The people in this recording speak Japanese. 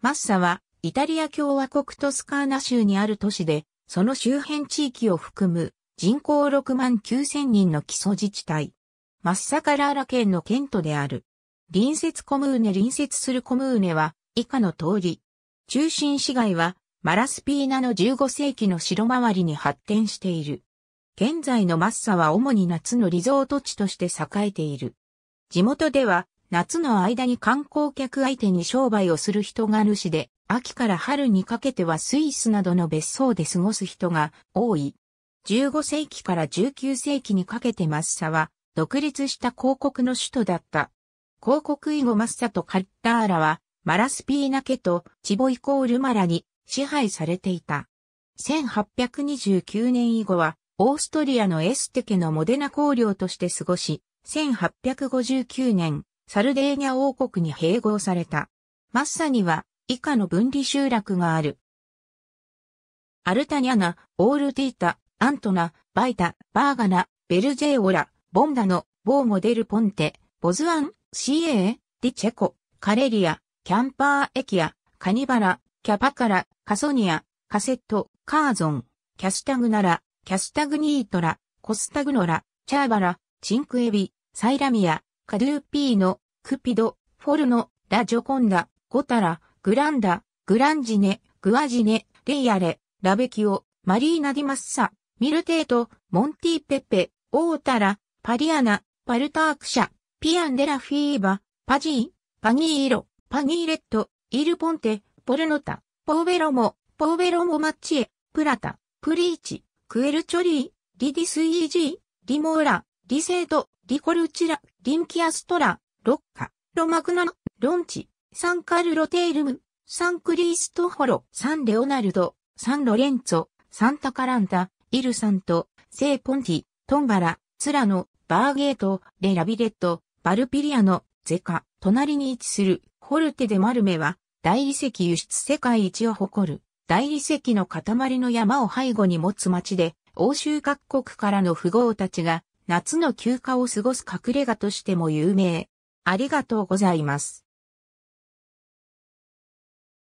マッサは、イタリア共和国トスカーナ州にある都市で、その周辺地域を含む人口6万9千人の基礎自治体。マッサカラーラ県の県都である。隣接コムーネ隣接するコムーネは以下の通り。中心市街はマラスピーナの15世紀の城周りに発展している。現在のマッサは主に夏のリゾート地として栄えている。地元では夏の間に観光客相手に商売をする人が主で、秋から春にかけてはスイスなどの別荘で過ごす人が多い。15世紀から19世紀にかけてマッサは、独立した広告の首都だった。広告以後マッサとカッターラは、マラスピーナ家とチボイコールマラに支配されていた。1829年以後は、オーストリアのエステ家のモデナ公領として過ごし、1859年、サルデーニャ王国に併合された。マッサには以下の分離集落がある。アルタニャナ、オールティータ、アントナ、バイタ、バーガナ、ベルジェオラ、ボンダノ、ボーモデルポンテ、ボズアン、シエエ、ディチェコ、カレリア、キャンパーエキア、カニバラ、キャパカラ、カソニア、カセット、カーゾン、キャスタグナラ、キャスタグニートラ、コスタグノラ、チャーバラ、チンクエビ、サイラミア、カドゥーピーノ、クピド、フォルノ、ラジョコンダ、ゴタラ、グランダ、グランジネ、グアジネ、レイアレ、ラベキオ、マリーナディマッサ、ミルテート、モンティペッペ、オータラ、パリアナ、パルタークシャ、ピアンデラフィーバ、パジー、パニーロ、パニーレット、イルポンテ、ポルノタ、ポーベロモ、ポーベロモマッチエ、プラタ、プリーチ、クエルチョリー、リディスイージー、リモーラ、リセート、リコルチラ、リンキアストラ、ロッカ、ロマグナロンチ、サンカルロテイルム、サンクリーストホロ、サンレオナルド、サンロレンツォ、サンタカランタ、イルサント、セーポンティ、トンバラ、ツラノ、バーゲート、レラビレット、バルピリアのゼカ、隣に位置するホルテデマルメは、大理石輸出世界一を誇る、大理石の塊の山を背後に持つ町で、欧州各国からの富豪たちが夏の休暇を過ごす隠れ家としても有名。ありがとうございます。